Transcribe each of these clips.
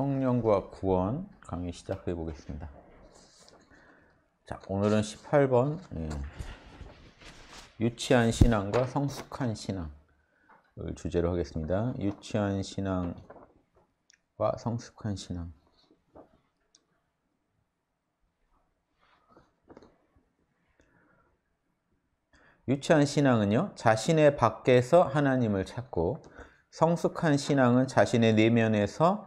성령과 구원 강의 시작해 보겠습니다. 자, 오늘은 18번 예, 유치한 신앙과 성숙한 신앙을 주제로 하겠습니다. 유치한 신앙과 성숙한 신앙. 유치한 신앙은요, 자신의 밖에서 하나님을 찾고 성숙한 신앙은 자신의 내면에서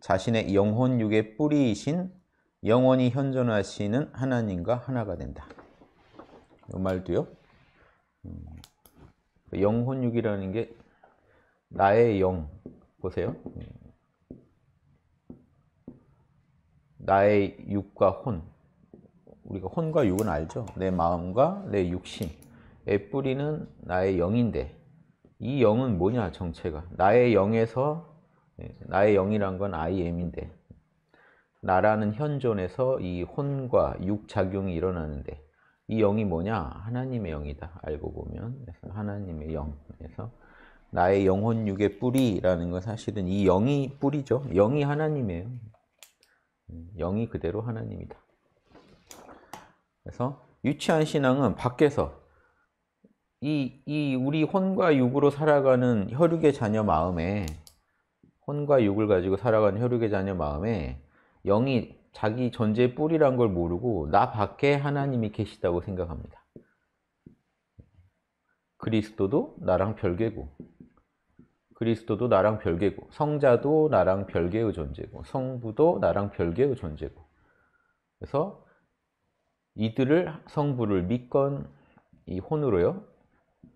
자신의 영혼 육의 뿌리이신 영원히 현존하시는 하나님과 하나가 된다. 이 말도요. 음, 영혼 육이라는 게 나의 영 보세요. 나의 육과 혼 우리가 혼과 육은 알죠. 내 마음과 내 육신 애 뿌리는 나의 영인데 이 영은 뭐냐 정체가 나의 영에서 나의 영이란 건 I am인데 나라는 현존에서 이 혼과 육작용이 일어나는데 이 영이 뭐냐? 하나님의 영이다. 알고 보면 그래서 하나님의 영. 그서 나의 영혼 육의 뿌리라는 건 사실은 이 영이 뿌리죠. 영이 하나님이에요. 영이 그대로 하나님이다. 그래서 유치한 신앙은 밖에서 이, 이 우리 혼과 육으로 살아가는 혈육의 자녀 마음에 혼과 육을 가지고 살아가는 혈육의 자녀 마음에 영이 자기 존재의 뿌리란 걸 모르고 나 밖에 하나님이 계시다고 생각합니다. 그리스도도 나랑 별개고 그리스도도 나랑 별개고 성자도 나랑 별개의 존재고 성부도 나랑 별개의 존재고 그래서 이들을 성부를 믿건 이 혼으로요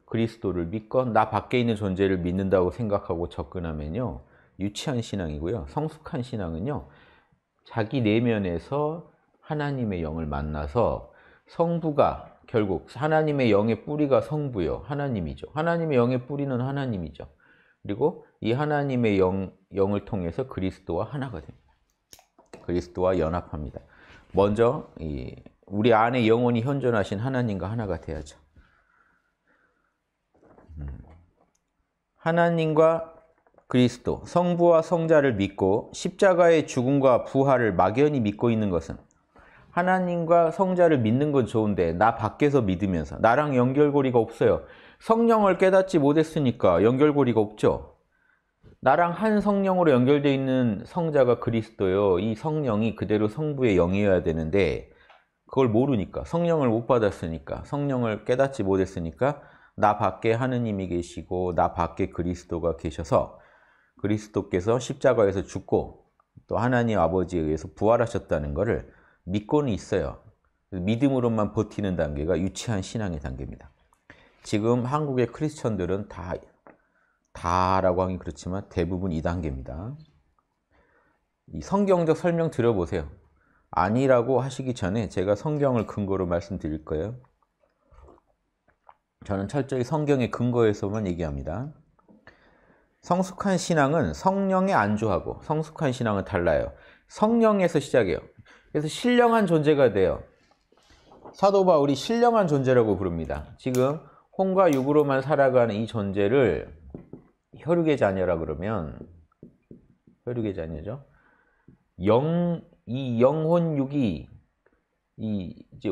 그리스도를 믿건 나 밖에 있는 존재를 믿는다고 생각하고 접근하면요 유치한 신앙이고요. 성숙한 신앙은요. 자기 내면에서 하나님의 영을 만나서 성부가 결국 하나님의 영의 뿌리가 성부요. 하나님이죠. 하나님의 영의 뿌리는 하나님이죠. 그리고 이 하나님의 영, 영을 통해서 그리스도와 하나가 됩니다. 그리스도와 연합합니다. 먼저 우리 안에 영원히 현존하신 하나님과 하나가 돼야죠. 음. 하나님과 그리스도, 성부와 성자를 믿고 십자가의 죽음과 부활을 막연히 믿고 있는 것은 하나님과 성자를 믿는 건 좋은데 나 밖에서 믿으면서 나랑 연결고리가 없어요. 성령을 깨닫지 못했으니까 연결고리가 없죠. 나랑 한 성령으로 연결되어 있는 성자가 그리스도요. 이 성령이 그대로 성부의 영이어야 되는데 그걸 모르니까 성령을 못 받았으니까 성령을 깨닫지 못했으니까 나 밖에 하느님이 계시고 나 밖에 그리스도가 계셔서 그리스도께서 십자가에서 죽고 또 하나님 아버지에 의해서 부활하셨다는 것을 믿고는 있어요. 믿음으로만 버티는 단계가 유치한 신앙의 단계입니다. 지금 한국의 크리스천들은 다, 다라고 하긴 그렇지만 대부분 이 단계입니다. 성경적 설명 들어보세요. 아니라고 하시기 전에 제가 성경을 근거로 말씀드릴 거예요. 저는 철저히 성경의 근거에서만 얘기합니다. 성숙한 신앙은 성령에 안주하고 성숙한 신앙은 달라요. 성령에서 시작해요. 그래서 신령한 존재가 돼요. 사도 바울이 신령한 존재라고 부릅니다. 지금 혼과 육으로만 살아가는 이 존재를 혈육의 자녀라 그러면 혈육의 자녀죠. 영 이 영혼 육이 이 이제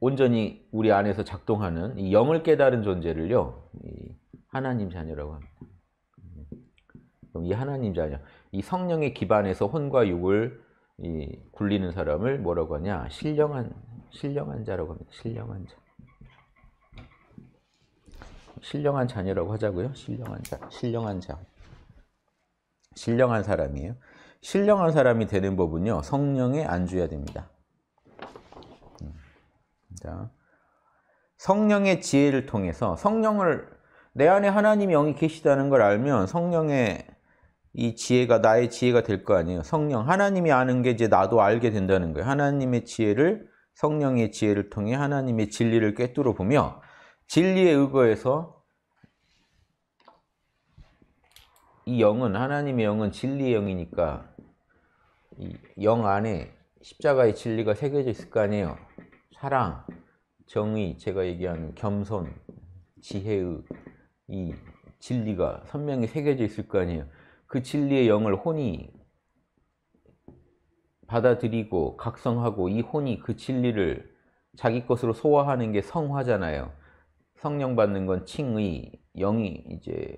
온전히 우리 안에서 작동하는 이 영을 깨달은 존재를요. 하나님 자녀라고 합니다. 그럼 이 하나님 자녀, 이 성령의 기반에서 혼과 육을 이 굴리는 사람을 뭐라고 하냐? 신령한 신령한 자라고 합니다. 신령한 자. 신령한 자녀라고 하자고요. 신령한 자. 신령한 자. 신령한 사람이에요. 신령한 사람이 되는 법은요. 성령에 안주해야 됩니다. 음. 자. 성령의 지혜를 통해서 성령을 내 안에 하나님 영이 계시다는 걸 알면 성령의 이 지혜가 나의 지혜가 될 거 아니에요. 성령 하나님이 아는 게 이제 나도 알게 된다는 거예요. 하나님의 지혜를 성령의 지혜를 통해 하나님의 진리를 꿰뚫어 보며 진리에 의거해서 이 영은 하나님의 영은 진리의 영이니까 이 영 안에 십자가의 진리가 새겨져 있을 거 아니에요. 사랑, 정의, 제가 얘기하는 겸손, 지혜의 이 진리가 선명히 새겨져 있을 거 아니에요. 그 진리의 영을 혼이 받아들이고 각성하고 이 혼이 그 진리를 자기 것으로 소화하는 게 성화잖아요. 성령 받는 건 칭의, 영이 이제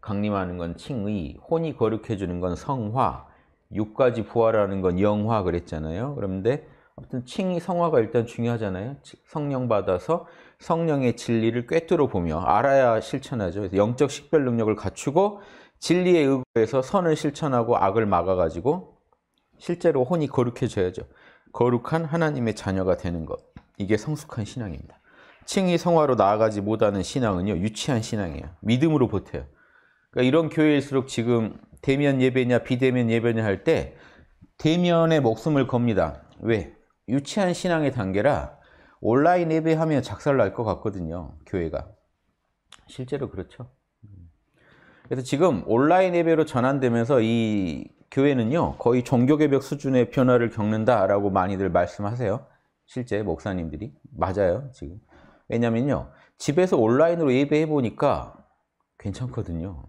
강림하는 건 칭의, 혼이 거룩해 주는 건 성화, 육까지 부활하는 건 영화 그랬잖아요. 그런데 아무튼 칭의 성화가 일단 중요하잖아요. 성령 받아서 성령의 진리를 꿰뚫어 보며 알아야 실천하죠. 영적 식별 능력을 갖추고 진리에 의거에서 선을 실천하고 악을 막아가지고 실제로 혼이 거룩해져야죠. 거룩한 하나님의 자녀가 되는 것. 이게 성숙한 신앙입니다. 칭의 성화로 나아가지 못하는 신앙은요. 유치한 신앙이에요. 믿음으로 보태요. 그러니까 이런 교회일수록 지금 대면 예배냐 비대면 예배냐 할 때대면의 목숨을 겁니다. 왜? 유치한 신앙의 단계라 온라인 예배하면 작살날 것 같거든요. 교회가. 실제로 그렇죠. 그래서 지금 온라인 예배로 전환되면서 이 교회는요 거의 종교 개벽 수준의 변화를 겪는다라고 많이들 말씀하세요. 실제 목사님들이 맞아요 지금 왜냐면요 집에서 온라인으로 예배해 보니까 괜찮거든요.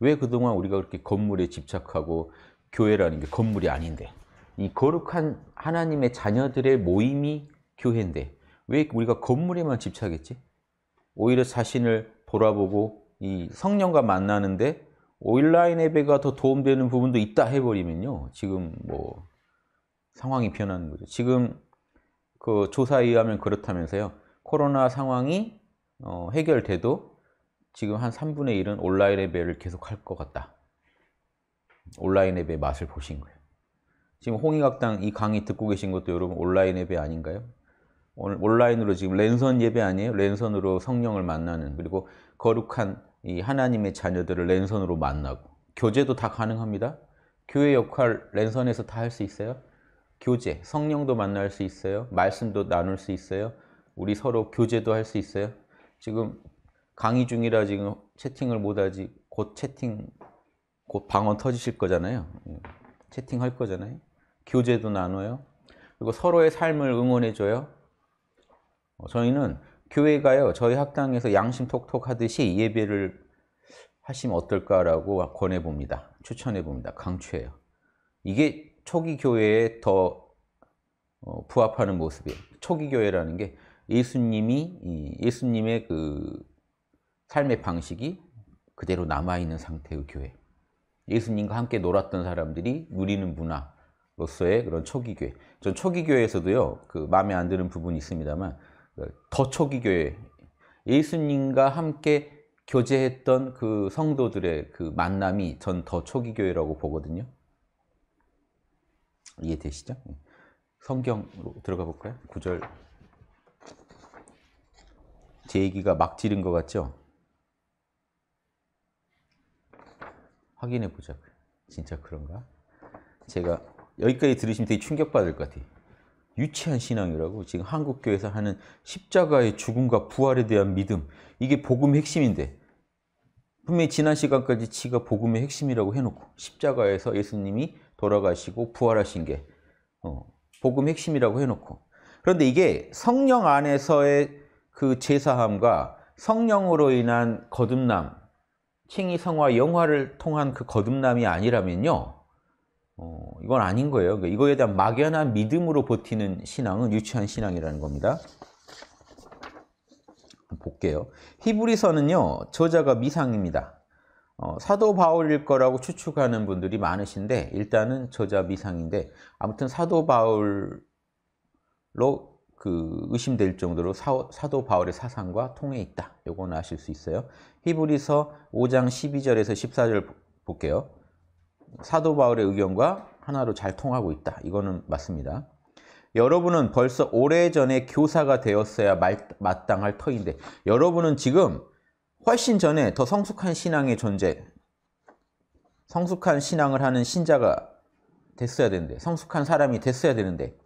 왜 그동안 우리가 그렇게 건물에 집착하고 교회라는 게 건물이 아닌데 이 거룩한 하나님의 자녀들의 모임이 교회인데 왜 우리가 건물에만 집착했지? 오히려 자신을 돌아보고 이 성령과 만나는데 온라인 예배가 더 도움되는 부분도 있다 해버리면요. 지금 뭐 상황이 변하는 거죠. 지금 그 조사에 의하면 그렇다면서요. 코로나 상황이 어, 해결돼도 지금 한 3분의 1은 온라인 예배를 계속 할 것 같다. 온라인 예배 맛을 보신 거예요. 지금 홍익학당 이 강의 듣고 계신 것도 여러분 온라인 예배 아닌가요? 오늘 온라인으로 지금 랜선 예배 아니에요? 랜선으로 성령을 만나는 그리고 거룩한 이 하나님의 자녀들을 랜선으로 만나고 교제도 다 가능합니다. 교회 역할 랜선에서 다 할 수 있어요. 교제, 성령도 만날 수 있어요. 말씀도 나눌 수 있어요. 우리 서로 교제도 할 수 있어요. 지금 강의 중이라 지금 채팅을 못하지 곧 채팅 곧 방언 터지실 거잖아요. 예, 채팅할 거잖아요. 교제도 나눠요. 그리고 서로의 삶을 응원해줘요. 어, 저희는 교회가요 저희 학당에서 양심 톡톡 하듯이 예배를 하시면 어떨까라고 권해 봅니다. 추천해 봅니다. 강추해요. 이게 초기 교회에 더 어, 부합하는 모습이에요. 초기 교회라는 게 예수님이 예수님의 그 삶의 방식이 그대로 남아 있는 상태의 교회. 예수님과 함께 놀았던 사람들이 누리는 문화로서의 그런 초기 교회. 전 초기 교회에서도요. 그 마음에 안 드는 부분이 있습니다만 더 초기 교회 예수님과 함께 교제했던 그 성도들의 그 만남이 전 더 초기 교회라고 보거든요. 이해되시죠? 예. 성경으로 들어가 볼까요? 구절 제 얘기가 막 지른 것 같죠? 확인해 보자 진짜 그런가? 제가 여기까지 들으시면 되게 충격받을 것 같아요. 유치한 신앙이라고 지금 한국교회에서 하는 십자가의 죽음과 부활에 대한 믿음 이게 복음의 핵심인데 분명히 지난 시간까지 지가 복음의 핵심이라고 해놓고 십자가에서 예수님이 돌아가시고 부활하신 게 어, 복음 핵심이라고 해놓고 그런데 이게 성령 안에서의 그 제사함과 성령으로 인한 거듭남 칭의성화 영화를 통한 그 거듭남이 아니라면요 어, 이건 아닌 거예요. 그러니까 이거에 대한 막연한 믿음으로 버티는 신앙은 유치한 신앙이라는 겁니다. 볼게요. 히브리서는요, 저자가 미상입니다. 어, 사도 바울일 거라고 추측하는 분들이 많으신데, 일단은 저자 미상인데, 아무튼 사도 바울로 그 의심될 정도로 사, 사도 바울의 사상과 통해 있다. 요건 아실 수 있어요. 히브리서 5장 12절에서 14절 볼게요. 사도 바울의 의견과 하나로 잘 통하고 있다. 이거는 맞습니다. 여러분은 벌써 오래전에 교사가 되었어야 마땅할 터인데 여러분은 지금 훨씬 전에 더 성숙한 신앙의 존재 성숙한 신앙을 하는 신자가 됐어야 되는데 성숙한 사람이 됐어야 되는데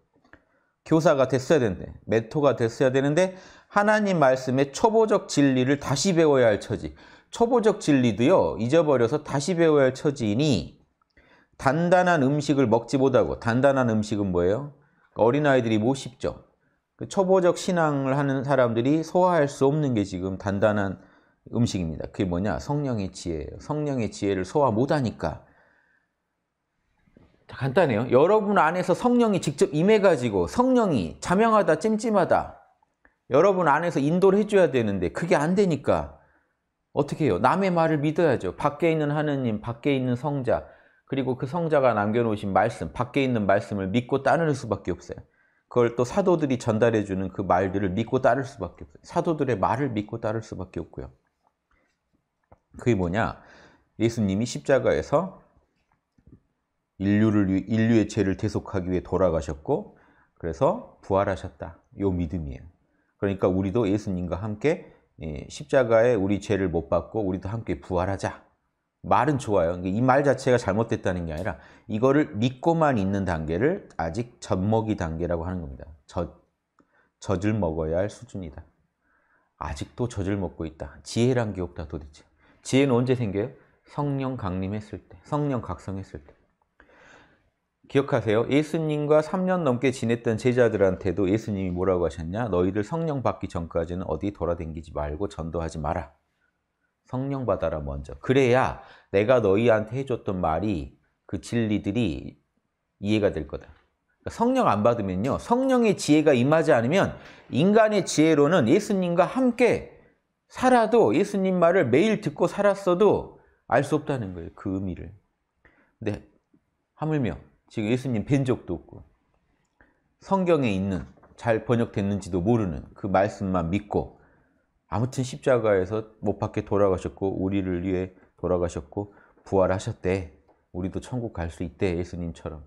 교사가 됐어야 되는데 메토가 됐어야 되는데 하나님 말씀의 초보적 진리를 다시 배워야 할 처지 초보적 진리도요 잊어버려서 다시 배워야 할 처지이니 단단한 음식을 먹지 못하고 단단한 음식은 뭐예요? 그러니까 어린아이들이 못 뭐 씹죠. 그 초보적 신앙을 하는 사람들이 소화할 수 없는 게 지금 단단한 음식입니다. 그게 뭐냐? 성령의 지혜예요. 성령의 지혜를 소화 못하니까 간단해요. 여러분 안에서 성령이 직접 임해가지고 성령이 자명하다, 찜찜하다. 여러분 안에서 인도를 해줘야 되는데 그게 안 되니까 어떻게 해요? 남의 말을 믿어야죠. 밖에 있는 하느님, 밖에 있는 성자, 그리고 그 성자가 남겨놓으신 말씀, 밖에 있는 말씀을 믿고 따를 수밖에 없어요. 그걸 또 사도들이 전달해주는 그 말들을 믿고 따를 수밖에 없어요. 사도들의 말을 믿고 따를 수밖에 없고요. 그게 뭐냐? 예수님이 십자가에서 인류를 인류의 죄를 대속하기 위해 돌아가셨고 그래서 부활하셨다. 요 믿음이에요. 그러니까 우리도 예수님과 함께 예, 십자가에 우리 죄를 못 받고 우리도 함께 부활하자. 말은 좋아요. 그러니까 이말 자체가 잘못됐다는 게 아니라 이거를 믿고만 있는 단계를 아직 젖먹이 단계라고 하는 겁니다. 젖, 젖을 먹어야 할 수준이다. 아직도 젖을 먹고 있다. 지혜란 게 없다 도대체. 지혜는 언제 생겨요? 성령 강림했을 때, 성령 각성했을 때. 기억하세요. 예수님과 3년 넘게 지냈던 제자들한테도 예수님이 뭐라고 하셨냐? 너희들 성령 받기 전까지는 어디 돌아댕기지 말고 전도하지 마라. 성령 받아라 먼저. 그래야 내가 너희한테 해줬던 말이 그 진리들이 이해가 될 거다. 그러니까 성령 안 받으면요. 성령의 지혜가 임하지 않으면 인간의 지혜로는 예수님과 함께 살아도 예수님 말을 매일 듣고 살았어도 알 수 없다는 거예요. 그 의미를. 근데 하물며 지금 예수님 뵌 적도 없고 성경에 있는 잘 번역됐는지도 모르는 그 말씀만 믿고 아무튼 십자가에서 못 밖에 돌아가셨고 우리를 위해 돌아가셨고 부활하셨대. 우리도 천국 갈 수 있대. 예수님처럼.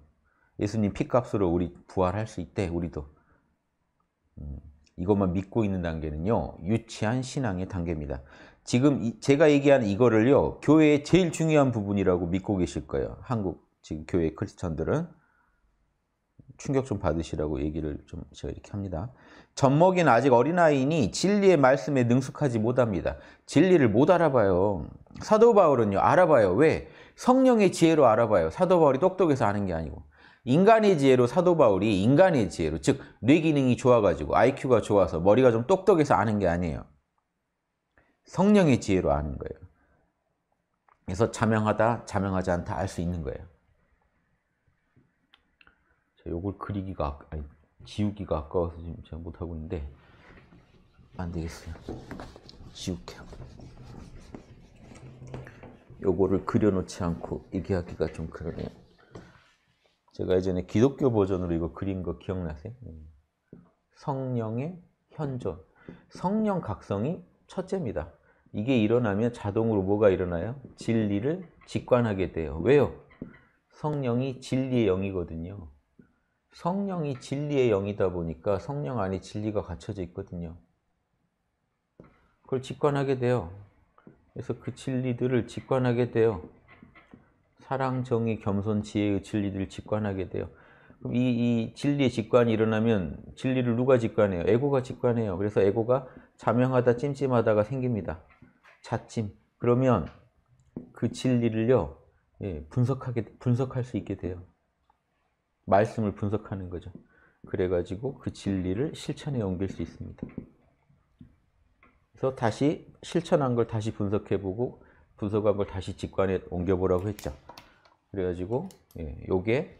예수님 피값으로 우리 부활할 수 있대. 우리도. 음, 이것만 믿고 있는 단계는요. 유치한 신앙의 단계입니다. 지금 이, 제가 얘기한 이거를요. 교회의 제일 중요한 부분이라고 믿고 계실 거예요. 한국 지금 교회 크리스천들은 충격 좀 받으시라고 얘기를 좀 제가 이렇게 합니다. 젖먹인 아직 어린아이니 진리의 말씀에 능숙하지 못합니다. 진리를 못 알아봐요. 사도 바울은요, 알아봐요. 왜? 성령의 지혜로 알아봐요. 사도 바울이 똑똑해서 아는 게 아니고. 인간의 지혜로 사도 바울이 인간의 지혜로, 즉, 뇌 기능이 좋아가지고, IQ가 좋아서, 머리가 좀 똑똑해서 아는 게 아니에요. 성령의 지혜로 아는 거예요. 그래서 자명하다, 자명하지 않다 알 수 있는 거예요. 요걸 그리기가, 아니, 지우기가 아까워서 지금 제가 못하고 있는데 안 되겠어요 지울게요 요거를 그려놓지 않고 얘기하기가 좀 그러네요 제가 예전에 기독교 버전으로 이거 그린 거 기억나세요? 네. 성령의 현존 성령 각성이 첫째입니다 이게 일어나면 자동으로 뭐가 일어나요? 진리를 직관하게 돼요 왜요? 성령이 진리의 영이거든요 성령이 진리의 영이다 보니까 성령 안에 진리가 갖춰져 있거든요. 그걸 직관하게 돼요. 그래서 그 진리들을 직관하게 돼요. 사랑, 정의, 겸손, 지혜의 그 진리들을 직관하게 돼요. 그럼 이, 이 진리의 직관이 일어나면 진리를 누가 직관해요? 에고가 직관해요. 그래서 에고가 자명하다, 찜찜하다가 생깁니다. 자찜. 그러면 그 진리를요, 예, 분석하게, 분석할 수 있게 돼요. 말씀을 분석하는 거죠. 그래가지고 그 진리를 실천에 옮길 수 있습니다. 그래서 다시 실천한 걸 다시 분석해보고 분석한 걸 다시 직관에 옮겨보라고 했죠. 그래가지고 이게 예,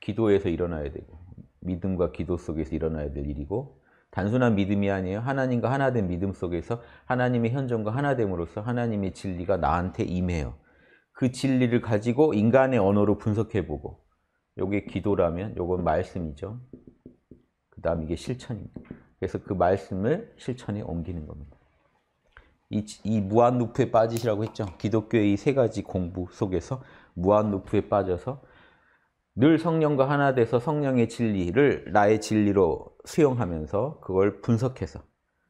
기도에서 일어나야 되고 믿음과 기도 속에서 일어나야 될 일이고 단순한 믿음이 아니에요. 하나님과 하나 된 믿음 속에서 하나님의 현존과 하나 됨으로써 하나님의 진리가 나한테 임해요. 그 진리를 가지고 인간의 언어로 분석해보고 요게 기도라면 요건 말씀이죠. 그 다음 이게 실천입니다. 그래서 그 말씀을 실천에 옮기는 겁니다. 이, 이 무한 루프에 빠지시라고 했죠. 기독교의 이 세 가지 공부 속에서 무한 루프에 빠져서 늘 성령과 하나 돼서 성령의 진리를 나의 진리로 수용하면서 그걸 분석해서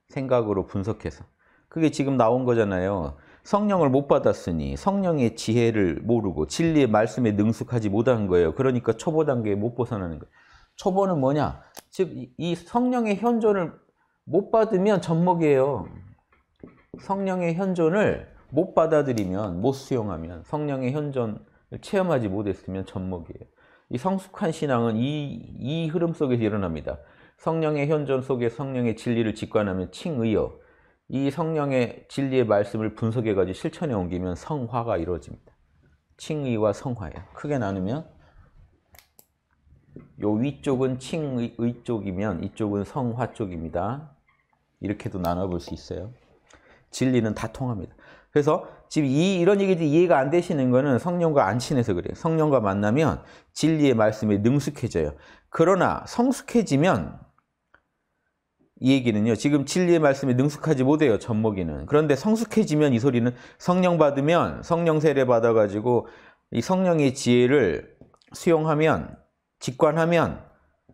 생각으로 분석해서 그게 지금 나온 거잖아요. 성령을 못 받았으니 성령의 지혜를 모르고 진리의 말씀에 능숙하지 못한 거예요. 그러니까 초보 단계에 못 벗어나는 거예요. 초보는 뭐냐? 즉 이 성령의 현존을 못 받으면 접목이에요. 성령의 현존을 못 받아들이면, 못 수용하면, 성령의 현존을 체험하지 못했으면 접목이에요. 이 성숙한 신앙은 이, 이 흐름 속에서 일어납니다. 성령의 현존 속에 성령의 진리를 직관하면 칭의요. 이 성령의 진리의 말씀을 분석해가지고 실천에 옮기면 성화가 이루어집니다. 칭의와 성화예요. 크게 나누면 요 위쪽은 칭의 쪽이면 이쪽은 성화 쪽입니다. 이렇게도 나눠볼 수 있어요. 진리는 다 통합니다. 그래서 지금 이, 이런 얘기들 이해가 안 되시는 거는 성령과 안 친해서 그래요. 성령과 만나면 진리의 말씀에 능숙해져요. 그러나 성숙해지면 이 얘기는요. 지금 진리의 말씀에 능숙하지 못해요. 젖먹이는. 그런데 성숙해지면 이 소리는 성령 받으면 성령 세례 받아가지고 이 성령의 지혜를 수용하면 직관하면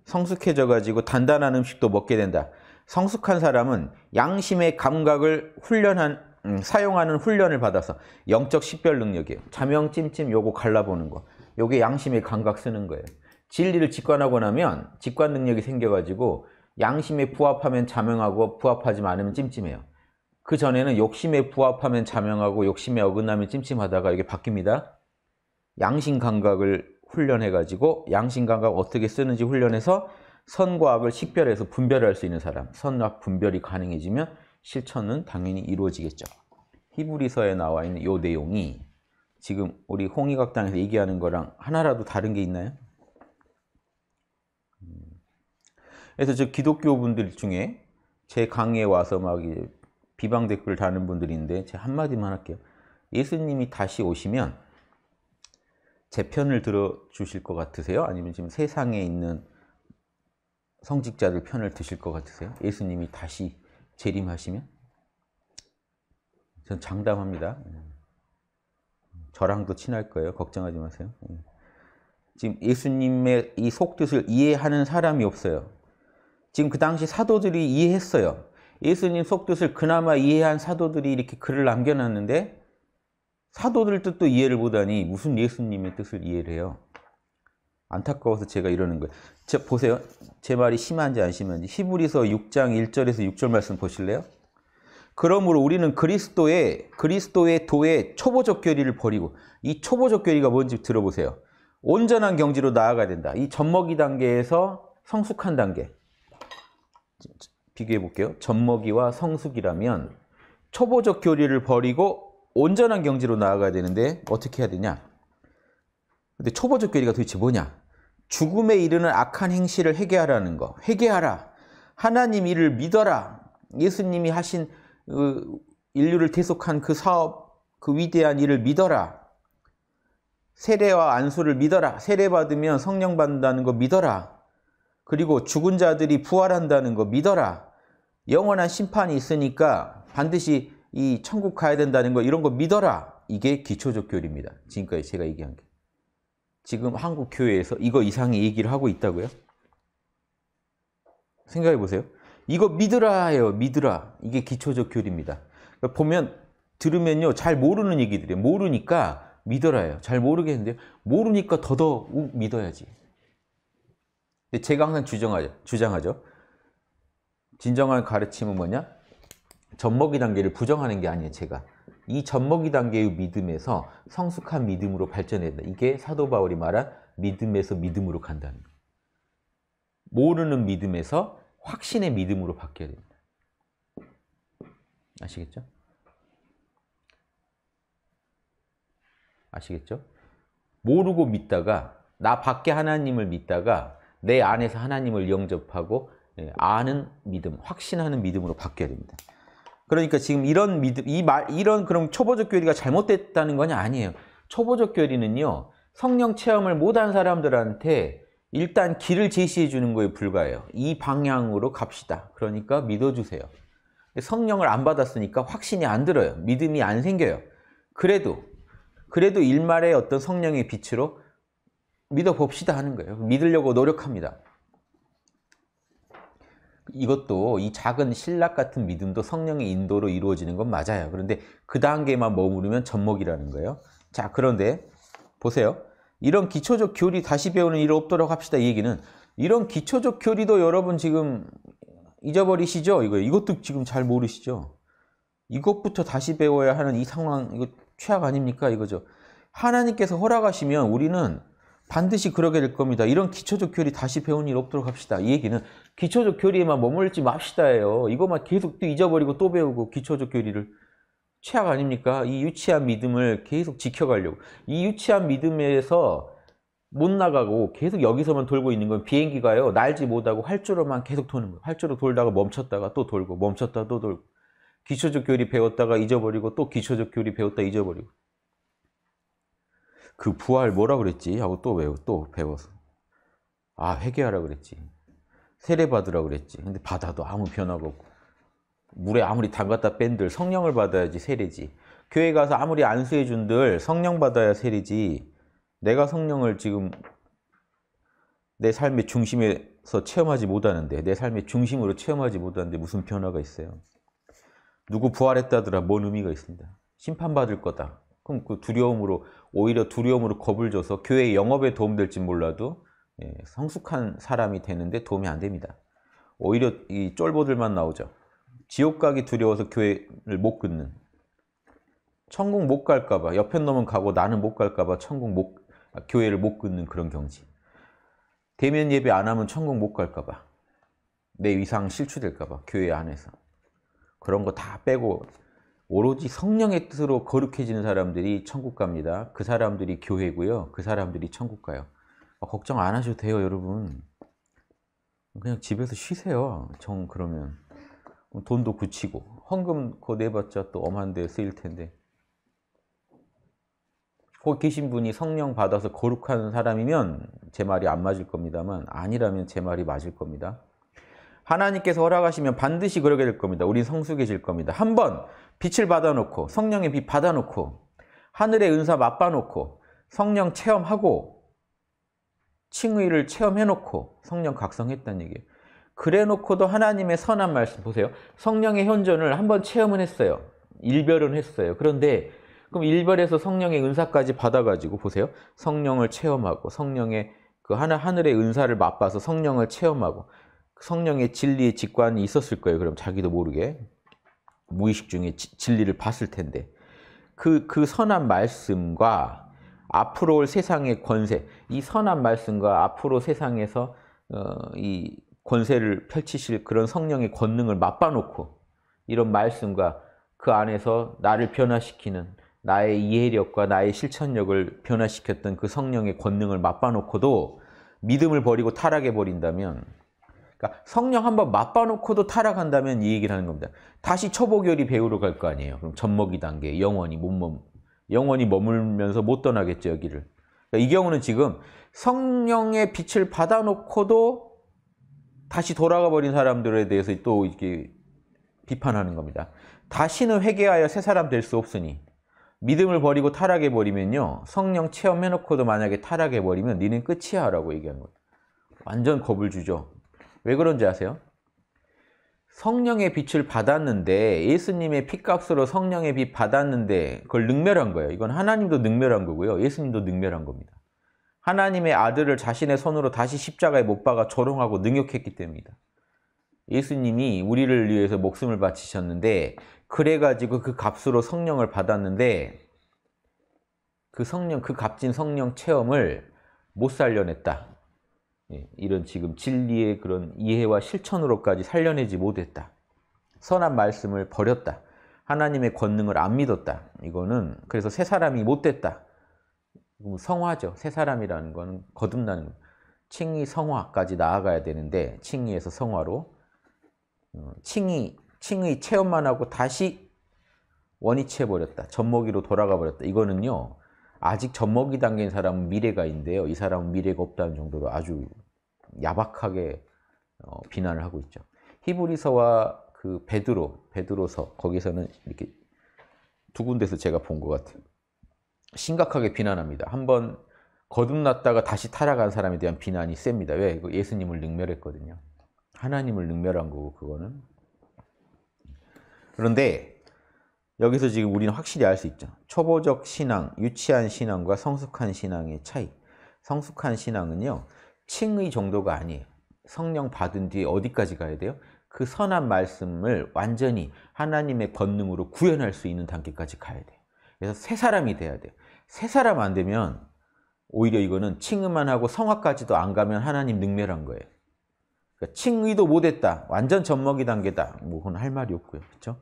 성숙해져가지고 단단한 음식도 먹게 된다. 성숙한 사람은 양심의 감각을 훈련한 음, 사용하는 훈련을 받아서 영적 식별 능력이에요. 자명 찜찜 요거 갈라보는 거. 요게 양심의 감각 쓰는 거예요. 진리를 직관하고 나면 직관 능력이 생겨가지고 양심에 부합하면 자명하고 부합하지 않으면 찜찜해요. 그 전에는 욕심에 부합하면 자명하고 욕심에 어긋나면 찜찜하다가 이게 바뀝니다. 양심 감각을 훈련해가지고 양심 감각 어떻게 쓰는지 훈련해서 선과 악을 식별해서 분별할 수 있는 사람, 선악 분별이 가능해지면 실천은 당연히 이루어지겠죠. 히브리서에 나와 있는 이 내용이 지금 우리 홍의각당에서 얘기하는 거랑 하나라도 다른 게 있나요? 그래서 저 기독교 분들 중에 제 강의에 와서 막 비방 댓글 다는 분들인데 제 한마디만 할게요. 예수님이 다시 오시면 제 편을 들어주실 것 같으세요? 아니면 지금 세상에 있는 성직자들 편을 드실 것 같으세요? 예수님이 다시 재림하시면? 전 장담합니다. 저랑도 친할 거예요. 걱정하지 마세요. 예. 지금 예수님의 이 속뜻을 이해하는 사람이 없어요. 지금 그 당시 사도들이 이해했어요. 예수님 속뜻을 그나마 이해한 사도들이 이렇게 글을 남겨놨는데 사도들 뜻도 이해를 보다니 무슨 예수님의 뜻을 이해를 해요. 안타까워서 제가 이러는 거예요. 제, 보세요. 제 말이 심한지 안 심한지. 히브리서 6장 1절에서 6절 말씀 보실래요? 그러므로 우리는 그리스도의 그리스도의 도의 초보적 결의를 버리고 이 초보적 결의가 뭔지 들어보세요. 온전한 경지로 나아가야 된다. 이 젖먹이 단계에서 성숙한 단계. 비교해 볼게요. 젖먹이와 성숙이라면 초보적 교리를 버리고 온전한 경지로 나아가야 되는데 어떻게 해야 되냐? 근데 초보적 교리가 도대체 뭐냐? 죽음에 이르는 악한 행실을 회개하라는 거. 회개하라. 하나님 이를 믿어라. 예수님이 하신 그 인류를 대속한 그 사업, 그 위대한 일을 믿어라. 세례와 안수를 믿어라. 세례 받으면 성령 받는다는 거 믿어라. 그리고 죽은 자들이 부활한다는 거 믿어라. 영원한 심판이 있으니까 반드시 이 천국 가야 된다는 거 이런 거 믿어라. 이게 기초적 교리입니다. 지금까지 제가 얘기한 게. 지금 한국 교회에서 이거 이상의 얘기를 하고 있다고요? 생각해 보세요. 이거 믿으라 해요. 믿으라. 이게 기초적 교리입니다. 그러니까 보면 들으면요. 잘 모르는 얘기들이에요. 모르니까 믿어라 해요. 잘 모르겠는데요. 모르니까 더더욱 믿어야지. 제가 항상 주장하죠. 주장하죠. 진정한 가르침은 뭐냐? 젖먹이 단계를 부정하는 게 아니에요, 제가. 이 젖먹이 단계의 믿음에서 성숙한 믿음으로 발전 된다. 이게 사도 바울이 말한 믿음에서 믿음으로 간다는 거예요. 모르는 믿음에서 확신의 믿음으로 바뀌어야 됩니다. 아시겠죠? 아시겠죠? 모르고 믿다가 나 밖에 하나님을 믿다가 내 안에서 하나님을 영접하고 예, 아는 믿음, 확신하는 믿음으로 바뀌어야 됩니다. 그러니까 지금 이런 믿음, 이 말, 이런 그럼 초보적 교리가 잘못됐다는 건 아니에요. 초보적 교리는요, 성령 체험을 못한 사람들한테 일단 길을 제시해 주는 거에 불과해요. 이 방향으로 갑시다. 그러니까 믿어주세요. 성령을 안 받았으니까 확신이 안 들어요. 믿음이 안 생겨요. 그래도, 그래도 일말의 어떤 성령의 빛으로 믿어봅시다 하는 거예요. 믿으려고 노력합니다. 이것도 이 작은 신락 같은 믿음도 성령의 인도로 이루어지는 건 맞아요. 그런데 그 단계만 머무르면 접목이라는 거예요. 자, 그런데 보세요. 이런 기초적 교리 다시 배우는 일 없도록 합시다. 이 얘기는 이런 기초적 교리도 여러분 지금 잊어버리시죠? 이거 이것도 지금 잘 모르시죠? 이것부터 다시 배워야 하는 이 상황 이거 최악 아닙니까? 이거죠. 하나님께서 허락하시면 우리는 반드시 그러게 될 겁니다. 이런 기초적 교리 다시 배운 일 없도록 합시다. 이 얘기는 기초적 교리에만 머물지 맙시다예요. 이것만 계속 또 잊어버리고 또 배우고 기초적 교리를 최악 아닙니까? 이 유치한 믿음을 계속 지켜가려고 이 유치한 믿음에서 못 나가고 계속 여기서만 돌고 있는 건 비행기가요 날지 못하고 활주로만 계속 도는 거예요. 활주로 돌다가 멈췄다가 또 돌고 멈췄다 가또 돌고 기초적 교리 배웠다가 잊어버리고 또 기초적 교리 배웠다 잊어버리고 그 부활 뭐라 그랬지? 하고 또 외워, 또 배워서. 아, 회개하라 그랬지. 세례 받으라 그랬지. 근데 받아도 아무 변화가 없고. 물에 아무리 담갔다 뺀들 성령을 받아야지 세례지. 교회 가서 아무리 안수해 준들 성령 받아야 세례지. 내가 성령을 지금 내 삶의 중심에서 체험하지 못하는데 내 삶의 중심으로 체험하지 못하는데 무슨 변화가 있어요? 누구 부활했다더라 뭔 의미가 있습니다. 심판받을 거다. 그럼 그 두려움으로 오히려 두려움으로 겁을 줘서 교회 영업에 도움될지 몰라도 예, 성숙한 사람이 되는데 도움이 안 됩니다. 오히려 이 쫄보들만 나오죠. 지옥 가기 두려워서 교회를 못 끊는 천국 못 갈까 봐 옆에 놈은 가고 나는 못 갈까 봐 천국 못 아, 교회를 못 끊는 그런 경지 대면 예배 안 하면 천국 못 갈까 봐내 위상 실추될까 봐 교회 안에서 그런 거 다 빼고 오로지 성령의 뜻으로 거룩해지는 사람들이 천국 갑니다. 그 사람들이 교회고요. 그 사람들이 천국 가요. 어, 걱정 안 하셔도 돼요, 여러분. 그냥 집에서 쉬세요. 정 그러면 돈도 굳히고 헌금 그 내봤자 또 엄한 데 쓰일 텐데 거기 계신 분이 성령 받아서 거룩한 사람이면 제 말이 안 맞을 겁니다만 아니라면 제 말이 맞을 겁니다. 하나님께서 허락하시면 반드시 그러게 될 겁니다. 우린 성숙해질 겁니다. 한번 빛을 받아놓고 성령의 빛 받아놓고 하늘의 은사 맛봐놓고 성령 체험하고 칭의를 체험해놓고 성령 각성했다는 얘기예요. 그래놓고도 하나님의 선한 말씀 보세요. 성령의 현존을 한번 체험은 했어요. 일별은 했어요. 그런데 그럼 일별에서 성령의 은사까지 받아가지고 보세요. 성령을 체험하고 성령의 그 하늘 하늘의 은사를 맛봐서 성령을 체험하고 성령의 진리의 직관이 있었을 거예요. 그럼 자기도 모르게 무의식 중에 지, 진리를 봤을 텐데 그, 그 선한 말씀과 앞으로 올 세상의 권세 이 선한 말씀과 앞으로 세상에서 어, 이 권세를 펼치실 그런 성령의 권능을 맛봐놓고 이런 말씀과 그 안에서 나를 변화시키는 나의 이해력과 나의 실천력을 변화시켰던 그 성령의 권능을 맛봐놓고도 믿음을 버리고 타락해 버린다면 그러니까 성령 한번 맛봐놓고도 타락한다면 이 얘기를 하는 겁니다. 다시 초보결이 배우로갈거 아니에요. 그럼 젖먹이 단계 영원히 못머 영원히 머물면서 못 떠나겠죠 여기를. 그러니까 이 경우는 지금 성령의 빛을 받아놓고도 다시 돌아가 버린 사람들에 대해서 또 이렇게 비판하는 겁니다. 다시는 회개하여 새 사람 될 수 없으니 믿음을 버리고 타락해 버리면요 성령 체험해놓고도 만약에 타락해 버리면 니는 끝이야라고 얘기하는 거예요. 완전 겁을 주죠. 왜 그런지 아세요? 성령의 빛을 받았는데 예수님의 피값으로 성령의 빛 받았는데 그걸 능멸한 거예요. 이건 하나님도 능멸한 거고요. 예수님도 능멸한 겁니다. 하나님의 아들을 자신의 손으로 다시 십자가에 못 박아 조롱하고 능욕했기 때문이다. 예수님이 우리를 위해서 목숨을 바치셨는데 그래가지고 그 값으로 성령을 받았는데 그 성령, 그 값진 성령 체험을 못 살려냈다. 예, 이런 지금 진리의 그런 이해와 실천으로까지 살려내지 못했다. 선한 말씀을 버렸다. 하나님의 권능을 안 믿었다. 이거는 그래서 새 사람이 못됐다. 성화죠. 새 사람이라는 거 거듭나는 칭의 성화까지 나아가야 되는데 칭의에서 성화로 어, 칭의 칭의 체험만 하고 다시 원위치해 버렸다. 젖먹이로 돌아가 버렸다. 이거는요. 아직 젖먹이 당긴 사람은 미래가있는데요이 사람은 미래가 없다는 정도로 아주 야박하게 어, 비난을 하고 있죠. 히브리서와 그 베드로, 베드로서 거기서는 이렇게 두 군데서 제가 본 것 같아요. 심각하게 비난합니다. 한번 거듭났다가 다시 타락한 사람에 대한 비난이 셉니다. 왜? 예수님을 능멸했거든요. 하나님을 능멸한 거고 그거는. 그런데 여기서 지금 우리는 확실히 알 수 있죠. 초보적 신앙, 유치한 신앙과 성숙한 신앙의 차이. 성숙한 신앙은요. 칭의 정도가 아니에요. 성령 받은 뒤에 어디까지 가야 돼요? 그 선한 말씀을 완전히 하나님의 권능으로 구현할 수 있는 단계까지 가야 돼요. 그래서 새 사람이 돼야 돼요. 새 사람 안 되면 오히려 이거는 칭의만 하고 성화까지도 안 가면 하나님 능멸한 거예요. 그러니까 칭의도 못했다. 완전 젖먹이 단계다. 뭐 그건 할 말이 없고요. 그렇죠?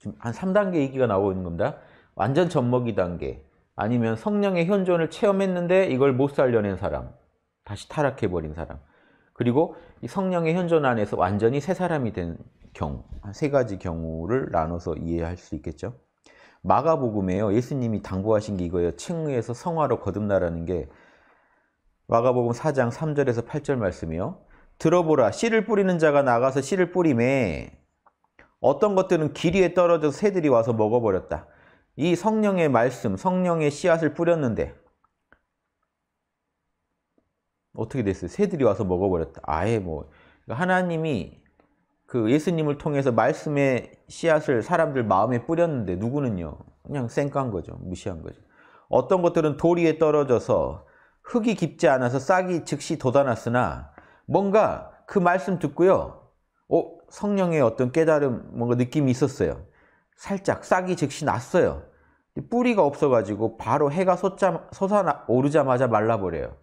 지금 한 3단계 얘기가 나오고 있는 겁니다. 완전 젖먹이 단계 아니면 성령의 현존을 체험했는데 이걸 못 살려낸 사람 다시 타락해버린 사람 그리고 이 성령의 현존 안에서 완전히 새 사람이 된 경우 한세 가지 경우를 나눠서 이해할 수 있겠죠. 마가복음에요. 예수님이 당부하신 게 이거예요. 층의에서 성화로 거듭나라는 게 마가복음 4장 3절에서 8절 말씀이요. 들어보라 씨를 뿌리는 자가 나가서 씨를 뿌리매 어떤 것들은 길이에 떨어져 새들이 와서 먹어버렸다. 이 성령의 말씀, 성령의 씨앗을 뿌렸는데 어떻게 됐어요? 새들이 와서 먹어버렸다. 아예 뭐 그러니까 하나님이 그 예수님을 통해서 말씀의 씨앗을 사람들 마음에 뿌렸는데 누구는요? 그냥 쌩깐 거죠. 무시한 거죠. 어떤 것들은 도리에 떨어져서 흙이 깊지 않아서 싹이 즉시 돋아났으나 뭔가 그 말씀 듣고요. 어? 성령의 어떤 깨달음, 뭔가 느낌이 있었어요. 살짝 싹이 즉시 났어요. 뿌리가 없어가지고 바로 해가 솟아오르자마자 말라버려요.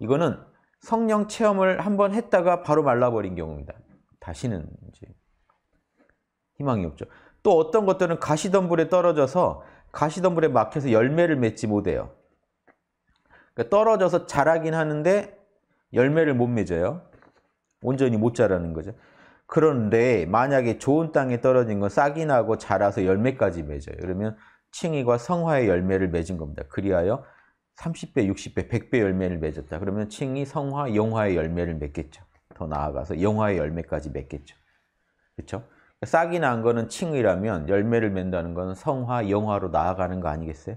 이거는 성령 체험을 한번 했다가 바로 말라버린 경우입니다. 다시는 이제 희망이 없죠. 또 어떤 것들은 가시덤불에 떨어져서 가시덤불에 막혀서 열매를 맺지 못해요. 그러니까 떨어져서 자라긴 하는데 열매를 못 맺어요. 온전히 못 자라는 거죠. 그런데 만약에 좋은 땅에 떨어진 건 싹이 나고 자라서 열매까지 맺어요. 그러면 칭의와 성화의 열매를 맺은 겁니다. 그리하여 30배, 60배, 100배 열매를 맺었다. 그러면 칭이 성화, 영화의 열매를 맺겠죠. 더 나아가서 영화의 열매까지 맺겠죠. 그렇죠? 싹이 난 거는 칭이라면 열매를 맺는다는 건 성화, 영화로 나아가는 거 아니겠어요?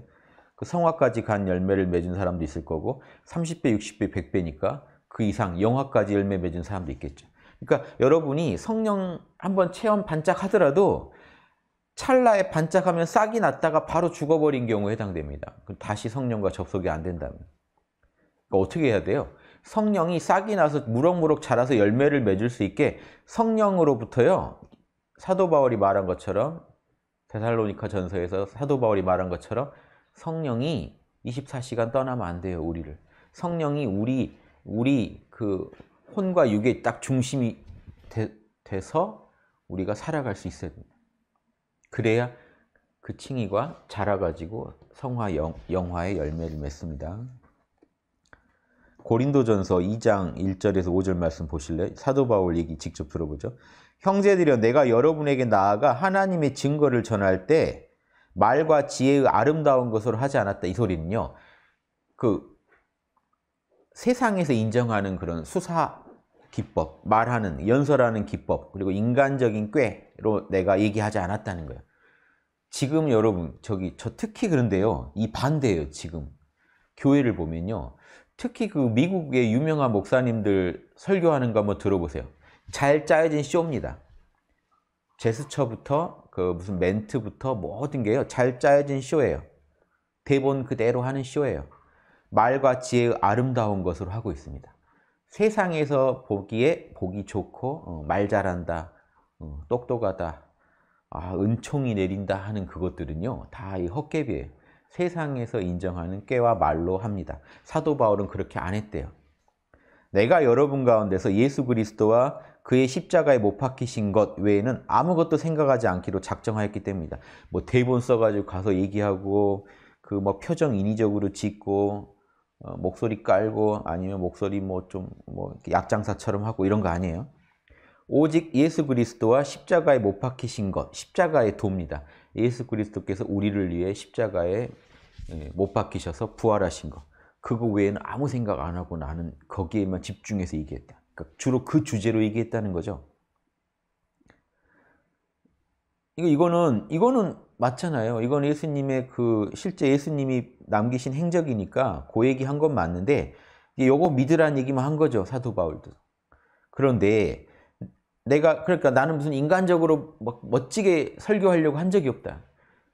그 성화까지 간 열매를 맺은 사람도 있을 거고 30배, 60배, 100배니까 그 이상 영화까지 열매 맺은 사람도 있겠죠. 그러니까 여러분이 성령 한번 체험 반짝하더라도 찰나에 반짝하면 싹이 났다가 바로 죽어버린 경우에 해당됩니다. 다시 성령과 접속이 안 된다면. 그러니까 어떻게 해야 돼요? 성령이 싹이 나서 무럭무럭 자라서 열매를 맺을 수 있게 성령으로부터요. 사도 바울이 말한 것처럼 데살로니카 전서에서 사도 바울이 말한 것처럼 성령이 24시간 떠나면 안 돼요, 우리를. 성령이 우리 우리 그 혼과 육의딱 중심이 되, 돼서 우리가 살아갈 수 있어야 됩니다. 그래야 그 칭의가 자라가지고 성화 영, 영화의 열매를 맺습니다. 고린도전서 2장 1절에서 5절 말씀 보실래요? 사도 바울 얘기 직접 들어보죠. 형제들여 내가 여러분에게 나아가 하나님의 증거를 전할 때 말과 지혜의 아름다운 것으로 하지 않았다. 이 소리는요. 그 세상에서 인정하는 그런 수사 기법, 말하는, 연설하는 기법, 그리고 인간적인 꾀로 내가 얘기하지 않았다는 거예요. 지금 여러분, 저기, 저 특히 그런데요, 이 반대예요, 지금. 교회를 보면요. 특히 그 미국의 유명한 목사님들 설교하는 거 한번 들어보세요. 잘 짜여진 쇼입니다. 제스처부터 그 무슨 멘트부터 모든 게요. 잘 짜여진 쇼예요. 대본 그대로 하는 쇼예요. 말과 지혜의 아름다운 것으로 하고 있습니다. 세상에서 보기에 보기 좋고 어, 말 잘한다, 어, 똑똑하다, 아, 은총이 내린다 하는 그것들은요. 다 이 헛개비에 세상에서 인정하는 깨와 말로 합니다. 사도 바울은 그렇게 안 했대요. 내가 여러분 가운데서 예수 그리스도와 그의 십자가에 못 박히신 것 외에는 아무것도 생각하지 않기로 작정하였기 때문이다. 뭐 대본 써가지고 가서 얘기하고 그 뭐 표정 인위적으로 짓고 어, 목소리 깔고 아니면 목소리 뭐 좀뭐 뭐 약장사처럼 하고 이런 거 아니에요. 오직 예수 그리스도와 십자가에 못 박히신 것, 십자가의 도입니다. 예수 그리스도께서 우리를 위해 십자가에 예, 못 박히셔서 부활하신 것. 그거 외에는 아무 생각 안 하고 나는 거기에만 집중해서 얘기했다. 그러니까 주로 그 주제로 얘기했다는 거죠. 이거 이거는 이거는 맞잖아요. 이건 예수님의 그 실제 예수님이 남기신 행적이니까 고그 얘기한 건 맞는데 요거 믿으란 얘기만 뭐 한 거죠 사도 바울도 그런데 내가 그러니까 나는 무슨 인간적으로 막 멋지게 설교하려고 한 적이 없다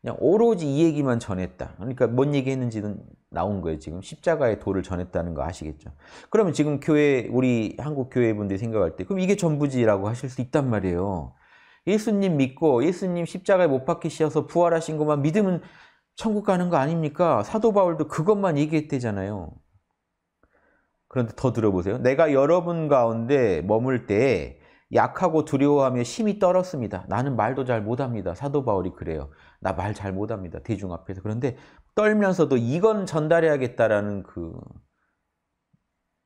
그냥 오로지 이 얘기만 전했다 그러니까 뭔 얘기 했는지는 나온 거예요 지금 십자가의 도를 전했다는 거 아시겠죠 그러면 지금 교회 우리 한국 교회 분들이 생각할 때 그럼 이게 전부지라고 하실 수 있단 말이에요 예수님 믿고 예수님 십자가에 못 박히셔서 부활하신 것만 믿으면 천국 가는 거 아닙니까? 사도 바울도 그것만 얘기했대잖아요. 그런데 더 들어보세요. 내가 여러분 가운데 머물 때 약하고 두려워하며 심이 떨었습니다. 나는 말도 잘 못합니다. 사도 바울이 그래요. 나 말 잘 못합니다. 대중 앞에서. 그런데 떨면서도 이건 전달해야겠다라는 그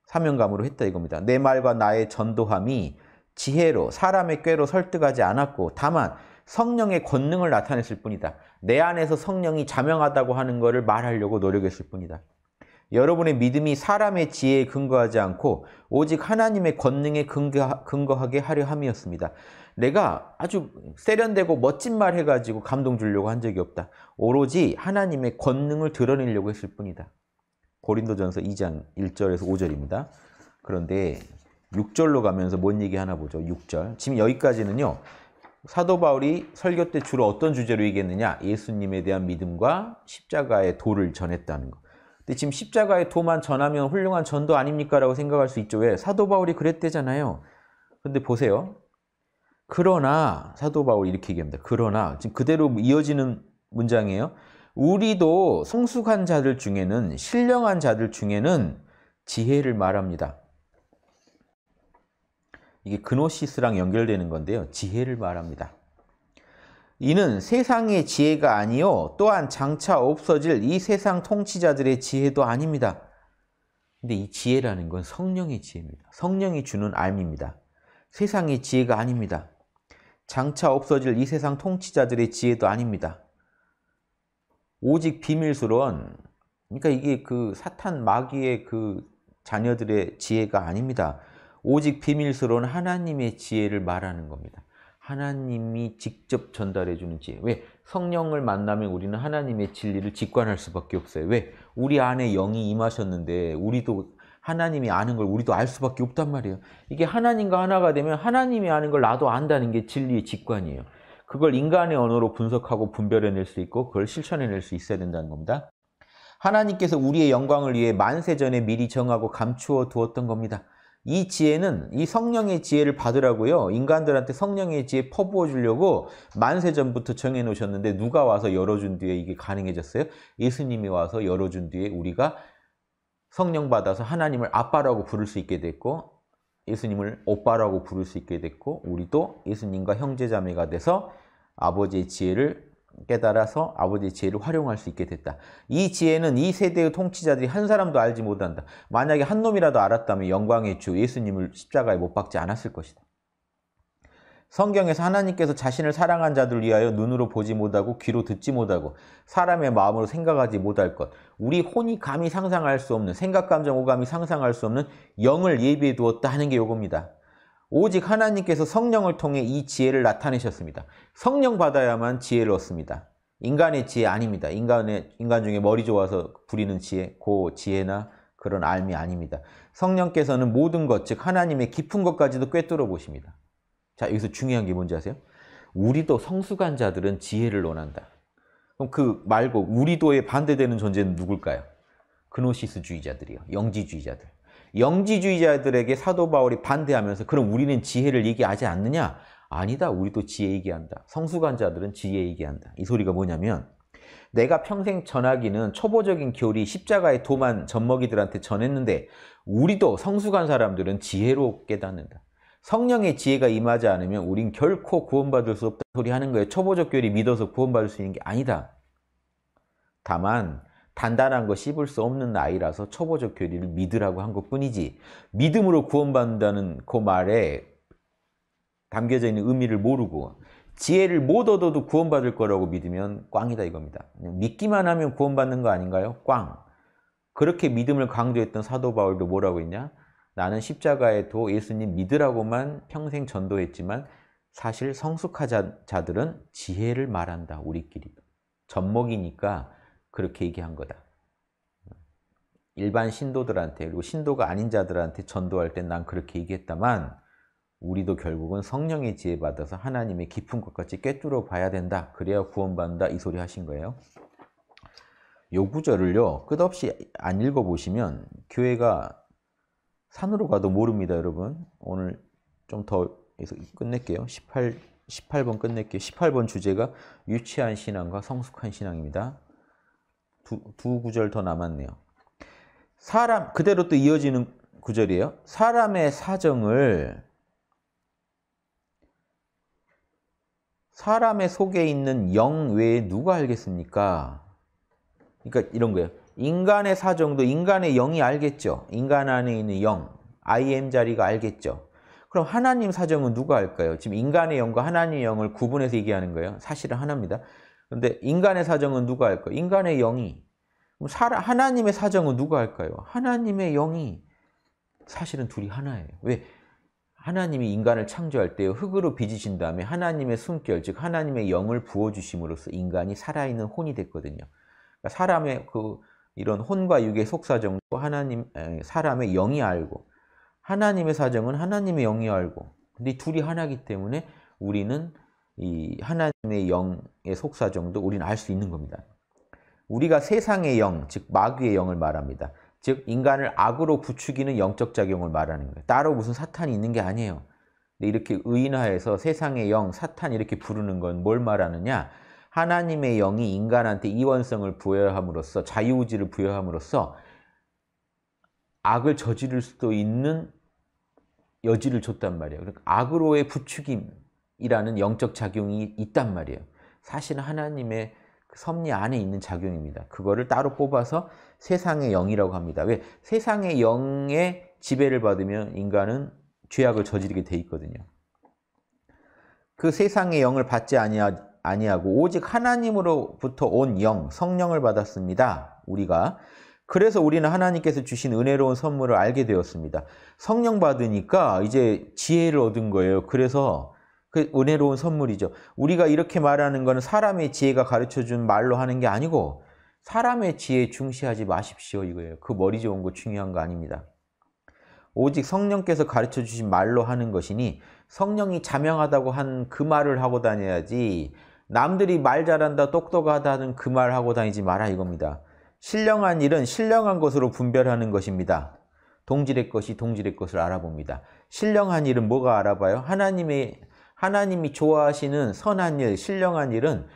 사명감으로 했다 이겁니다. 내 말과 나의 전도함이 지혜로 사람의 꾀로 설득하지 않았고 다만 성령의 권능을 나타내실 뿐이다. 내 안에서 성령이 자명하다고 하는 것을 말하려고 노력했을 뿐이다. 여러분의 믿음이 사람의 지혜에 근거하지 않고 오직 하나님의 권능에 근거하, 게 하려 함이었습니다. 내가 아주 세련되고 멋진 말 해가지고 감동 주려고 한 적이 없다. 오로지 하나님의 권능을 드러내려고 했을 뿐이다. 고린도전서 2장 1절에서 5절입니다. 그런데 6절로 가면서 뭔 얘기 하나 보죠. 6절. 지금 여기까지는요. 사도 바울이 설교 때 주로 어떤 주제로 얘기했느냐? 예수님에 대한 믿음과 십자가의 도를 전했다는 것. 근데 지금 십자가의 도만 전하면 훌륭한 전도 아닙니까? 라고 생각할 수 있죠. 왜? 사도 바울이 그랬대잖아요. 근데 보세요. 그러나, 사도 바울이 이렇게 얘기합니다. 그러나, 지금 그대로 이어지는 문장이에요. 우리도 성숙한 자들 중에는, 신령한 자들 중에는 지혜를 말합니다. 이게 그노시스랑 연결되는 건데요. 지혜를 말합니다. 이는 세상의 지혜가 아니요 또한 장차 없어질 이 세상 통치자들의 지혜도 아닙니다. 근데 이 지혜라는 건 성령의 지혜입니다. 성령이 주는 알입니다. 세상의 지혜가 아닙니다. 장차 없어질 이 세상 통치자들의 지혜도 아닙니다. 오직 비밀스러운 그러니까 이게 그 사탄 마귀의 그 자녀들의 지혜가 아닙니다. 오직 비밀스러운 하나님의 지혜를 말하는 겁니다. 하나님이 직접 전달해 주는 지혜. 왜? 성령을 만나면 우리는 하나님의 진리를 직관할 수밖에 없어요. 왜? 우리 안에 영이 임하셨는데 우리도 하나님이 아는 걸 우리도 알 수밖에 없단 말이에요. 이게 하나님과 하나가 되면 하나님이 아는 걸 나도 안다는 게 진리의 직관이에요. 그걸 인간의 언어로 분석하고 분별해낼 수 있고 그걸 실천해낼 수 있어야 된다는 겁니다. 하나님께서 우리의 영광을 위해 만세전에 미리 정하고 감추어 두었던 겁니다. 이 지혜는 이 성령의 지혜를 받으라고요. 인간들한테 성령의 지혜 퍼부어 주려고 만세 전부터 정해 놓으셨는데 누가 와서 열어준 뒤에 이게 가능해졌어요? 예수님이 와서 열어준 뒤에 우리가 성령 받아서 하나님을 아빠라고 부를 수 있게 됐고 예수님을 오빠라고 부를 수 있게 됐고 우리도 예수님과 형제자매가 돼서 아버지의 지혜를 깨달아서 아버지의 지혜를 활용할 수 있게 됐다. 이 지혜는 이 세대의 통치자들이 한 사람도 알지 못한다. 만약에 한 놈이라도 알았다면 영광의 주 예수님을 십자가에 못 박지 않았을 것이다. 성경에서 하나님께서 자신을 사랑한 자들 위하여 눈으로 보지 못하고 귀로 듣지 못하고 사람의 마음으로 생각하지 못할 것 우리 혼이 감히 상상할 수 없는 생각, 감정, 오감이 상상할 수 없는 영을 예비해 두었다 하는 게 요겁니다. 오직 하나님께서 성령을 통해 이 지혜를 나타내셨습니다. 성령 받아야만 지혜를 얻습니다. 인간의 지혜 아닙니다. 인간의 인간 중에 머리 좋아서 부리는 지혜, 고 그 지혜나 그런 알미 아닙니다. 성령께서는 모든 것, 즉 하나님의 깊은 것까지도 꿰뚫어 보십니다. 자, 여기서 중요한 게 뭔지 아세요? 우리도 성숙한 자들은 지혜를 원한다. 그럼 그 말고 우리도에 반대되는 존재는 누굴까요? 그노시스주의자들이요. 영지주의자들. 영지주의자들에게 사도 바울이 반대하면서 그럼 우리는 지혜를 얘기하지 않느냐? 아니다. 우리도 지혜 얘기한다. 성숙한 자들은 지혜 얘기한다. 이 소리가 뭐냐면 내가 평생 전하기는 초보적인 교리 십자가의 도만 젖먹이들한테 전했는데 우리도 성숙한 사람들은 지혜로 깨닫는다. 성령의 지혜가 임하지 않으면 우린 결코 구원받을 수 없다는 소리 하는 거예요. 초보적 교리 믿어서 구원받을 수 있는 게 아니다. 다만 단단한 거 씹을 수 없는 아이라서 초보적 교리를 믿으라고 한 것뿐이지 믿음으로 구원받는다는 그 말에 담겨져 있는 의미를 모르고 지혜를 못 얻어도 구원받을 거라고 믿으면 꽝이다 이겁니다. 믿기만 하면 구원받는 거 아닌가요? 꽝. 그렇게 믿음을 강조했던 사도 바울도 뭐라고 했냐? 나는 십자가에도 예수님 믿으라고만 평생 전도했지만 사실 성숙한 자들은 지혜를 말한다. 우리끼리. 전목이니까 그렇게 얘기한 거다. 일반 신도들한테 그리고 신도가 아닌 자들한테 전도할 땐난 그렇게 얘기했다만 우리도 결국은 성령의 지혜 받아서 하나님의 깊은 것까지 깨뚫어 봐야 된다. 그래야 구원받는다. 이 소리 하신 거예요. 요 구절을요. 끝없이 안 읽어보시면 교회가 산으로 가도 모릅니다. 여러분. 오늘 좀 더 끝낼게요. 18, 18번 끝낼게요. 18번 주제가 유치한 신앙과 성숙한 신앙입니다. 두, 두 구절 더 남았네요. 사람 그대로 또 이어지는 구절이에요. 사람의 사정을 사람의 속에 있는 영 외에 누가 알겠습니까? 그러니까 이런 거예요. 인간의 사정도 인간의 영이 알겠죠. 인간 안에 있는 영, IM 자리가 알겠죠. 그럼 하나님 사정은 누가 알까요? 지금 인간의 영과 하나님의 영을 구분해서 얘기하는 거예요. 사실은 하나입니다. 근데 인간의 사정은 누가 할까요? 인간의 영이. 사람, 하나님의 사정은 누가 할까요? 하나님의 영이 사실은 둘이 하나예요. 왜? 하나님이 인간을 창조할 때 흙으로 빚으신 다음에 하나님의 숨결, 즉 하나님의 영을 부어주심으로써 인간이 살아있는 혼이 됐거든요. 그러니까 사람의 그 이런 혼과 육의 속사정도 하나님 사람의 영이 알고 하나님의 사정은 하나님의 영이 알고 근데 둘이 하나이기 때문에 우리는 이 하나님의 영의 속사정도 우리는 알 수 있는 겁니다. 우리가 세상의 영, 즉 마귀의 영을 말합니다. 즉 인간을 악으로 부추기는 영적 작용을 말하는 거예요. 따로 무슨 사탄이 있는 게 아니에요. 근데 이렇게 의인화해서 세상의 영, 사탄 이렇게 부르는 건 뭘 말하느냐? 하나님의 영이 인간한테 이원성을 부여함으로써 자유의지를 부여함으로써 악을 저지를 수도 있는 여지를 줬단 말이에요. 그러니까 악으로의 부추김, 이라는 영적 작용이 있단 말이에요. 사실은 하나님의 그 섭리 안에 있는 작용입니다. 그거를 따로 뽑아서 세상의 영이라고 합니다. 왜? 세상의 영의 지배를 받으면 인간은 죄악을 저지르게 돼 있거든요. 그 세상의 영을 받지 아니하, 아니하고 오직 하나님으로부터 온 영, 성령을 받았습니다. 우리가. 그래서 우리는 하나님께서 주신 은혜로운 선물을 알게 되었습니다. 성령 받으니까 이제 지혜를 얻은 거예요. 그래서 그 은혜로운 선물이죠. 우리가 이렇게 말하는 것은 사람의 지혜가 가르쳐준 말로 하는 게 아니고 사람의 지혜에 중시하지 마십시오 이거예요. 그 머리 좋은 거 중요한 거 아닙니다. 오직 성령께서 가르쳐 주신 말로 하는 것이니 성령이 자명하다고 한 그 말을 하고 다녀야지 남들이 말 잘한다 똑똑하다는 그말을 하고 다니지 마라 이겁니다. 신령한 일은 신령한 것으로 분별하는 것입니다. 동질의 것이 동질의 것을 알아봅니다. 신령한 일은 뭐가 알아봐요? 하나님의 하나님이 좋아하시는 선한 일, 신령한 일은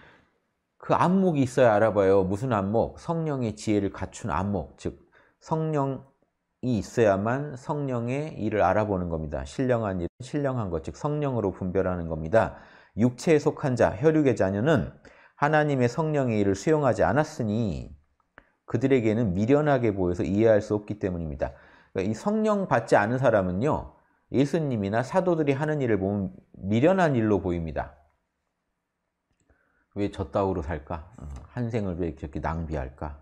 그 안목이 있어야 알아봐요. 무슨 안목? 성령의 지혜를 갖춘 안목. 즉, 성령이 있어야만 성령의 일을 알아보는 겁니다. 신령한 일, 신령한 것, 즉 성령으로 분별하는 겁니다. 육체에 속한 자, 혈육의 자녀는 하나님의 성령의 일을 수용하지 않았으니 그들에게는 미련하게 보여서 이해할 수 없기 때문입니다. 그러니까 이 성령 받지 않은 사람은요, 예수님이나 사도들이 하는 일을 보면 미련한 일로 보입니다. 왜저 따위로 살까? 어, 한 생을 왜 이렇게 낭비할까?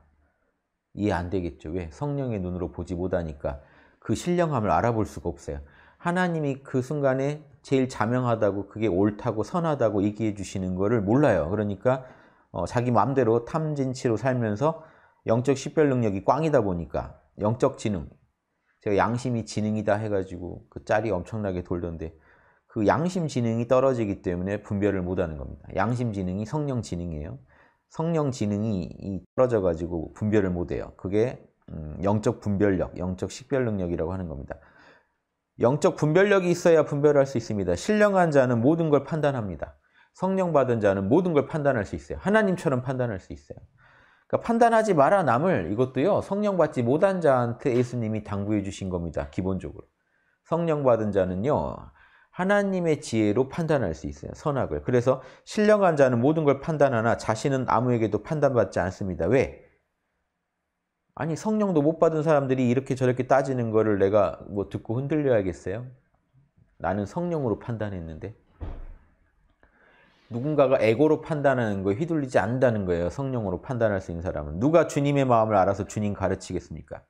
이해 안 되겠죠. 왜? 성령의 눈으로 보지 못하니까 그 신령함을 알아볼 수가 없어요. 하나님이 그 순간에 제일 자명하다고 그게 옳다고 선하다고 얘기해 주시는 거를 몰라요. 그러니까 어, 자기 마음대로 탐진치로 살면서 영적 식별 능력이 꽝이다 보니까 영적 지능, 제가 양심이 지능이다 해가지고 그 짤이 엄청나게 돌던데 그 양심 지능이 떨어지기 때문에 분별을 못하는 겁니다. 양심 지능이 성령 지능이에요. 성령 지능이 떨어져가지고 분별을 못해요. 그게 음, 영적 분별력, 영적 식별 능력이라고 하는 겁니다. 영적 분별력이 있어야 분별할 수 있습니다. 신령한 자는 모든 걸 판단합니다. 성령 받은 자는 모든 걸 판단할 수 있어요. 하나님처럼 판단할 수 있어요. 그러니까 판단하지 마라 남을 이것도요 성령 받지 못한 자한테 예수님이 당부해 주신 겁니다 기본적으로 성령 받은 자는요 하나님의 지혜로 판단할 수 있어요 선악을 그래서 신령한 자는 모든 걸 판단하나 자신은 아무에게도 판단받지 않습니다 왜? 아니 성령도 못 받은 사람들이 이렇게 저렇게 따지는 거를 내가 뭐 듣고 흔들려야겠어요? 나는 성령으로 판단했는데 누군가가 에고로 판단하는 거에 휘둘리지 않는다는 거예요. 성령으로 판단할 수 있는 사람은. 누가 주님의 마음을 알아서 주님 가르치겠습니까?